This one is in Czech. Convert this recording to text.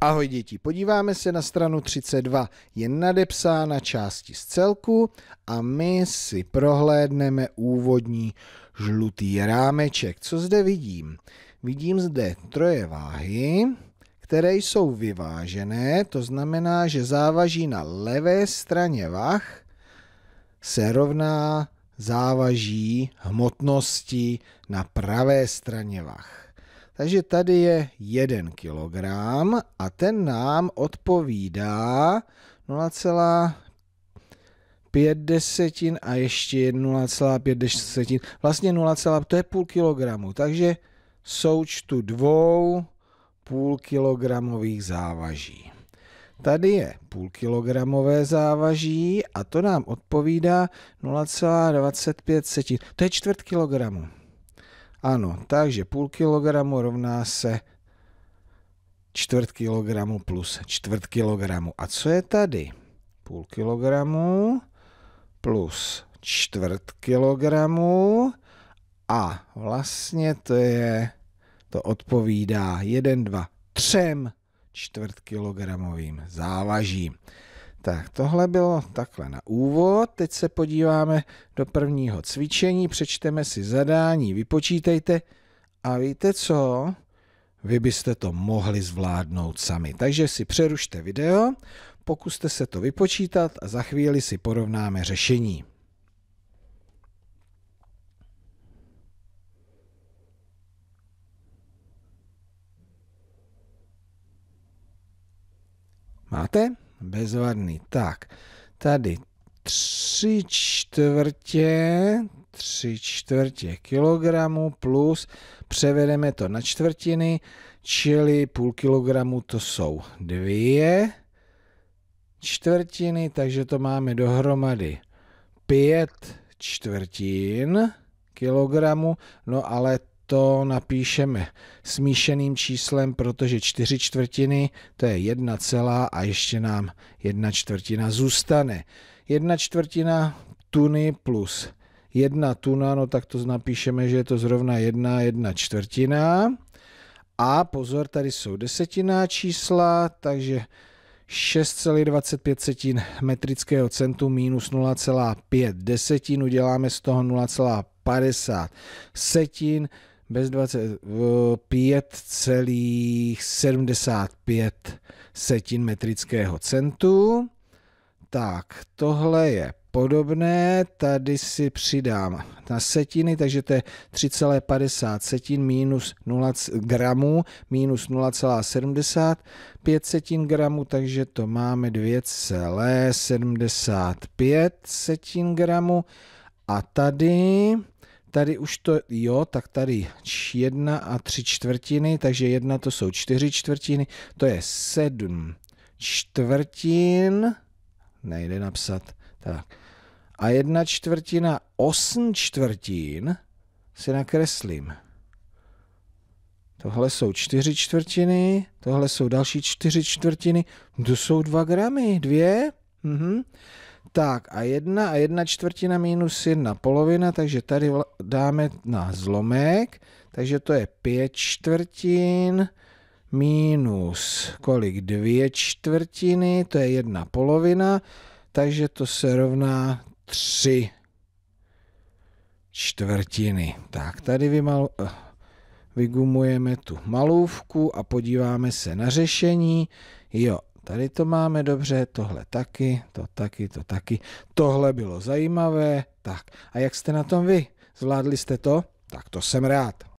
Ahoj děti, podíváme se na stranu 32. Je nadepsána části z celku a my si prohlédneme úvodní žlutý rámeček. Co zde vidím? Vidím zde troje váhy, které jsou vyvážené, to znamená, že závaží na levé straně vah se rovná závaží hmotnosti na pravé straně vah. Takže tady je 1 kg a ten nám odpovídá 0,5 desetin a ještě 0,5 desetin. Vlastně 0, to je půl kilogramu, takže součtu dvou půl kilogramových závaží. Tady je půl kilogramové závaží a to nám odpovídá 0,25 setin. To je čtvrt kilogramu. Ano, takže půl kilogramu rovná se čtvrt kilogramu plus čtvrt kilogramu. A co je tady? Půl kilogramu plus čtvrt kilogramu a vlastně to je, to odpovídá 1, 2, 3 čtvrtkilogramovým závažím. Tak tohle bylo takhle na úvod. Teď se podíváme do prvního cvičení, přečteme si zadání, vypočítejte a víte co? Vy byste to mohli zvládnout sami. Takže si přerušte video, pokuste se to vypočítat a za chvíli si porovnáme řešení. Máte? bezvadný. Tak, tady tři čtvrtě, tři čtvrtě kilogramu plus převedeme to na čtvrtiny, čili půl kilogramu to jsou dvě čtvrtiny, takže to máme dohromady pět čtvrtin kilogramu, no ale to napíšeme smíšeným číslem, protože čtyři čtvrtiny to je jedna celá a ještě nám jedna čtvrtina zůstane. Jedna čtvrtina tuny plus jedna tuna, no tak to napíšeme, že je to zrovna jedna jedna čtvrtina. A pozor, tady jsou desetiná čísla, takže 6,25 metrického centu minus 0,5 desetin, uděláme z toho 50 setin, bez 20, 5,75 setin metrického centu. Tak, tohle je podobné, tady si přidám na setiny, takže to je 3,50 setin minus 0 gramů, minus 0,75 setin gramů, takže to máme 2,75 setin gramů. A tady Tady už to, jo, tak tady jedna a tři čtvrtiny, takže jedna to jsou čtyři čtvrtiny, to je sedm čtvrtin, nejde napsat, tak. A jedna čtvrtina osm čtvrtin si nakreslím. Tohle jsou čtyři čtvrtiny, tohle jsou další čtyři čtvrtiny, to jsou dva gramy, dvě. Mhm. Tak a jedna a jedna čtvrtina minus jedna polovina, takže tady dáme na zlomek, takže to je pět čtvrtin minus kolik dvě čtvrtiny, to je jedna polovina, takže to se rovná tři čtvrtiny. Tak tady vymalu, eh, vygumujeme tu malůvku a podíváme se na řešení. Jo, tady to máme dobře, tohle taky, to taky, to taky. Tohle bylo zajímavé, tak. A jak jste na tom vy? Zvládli jste to? Tak to jsem rád.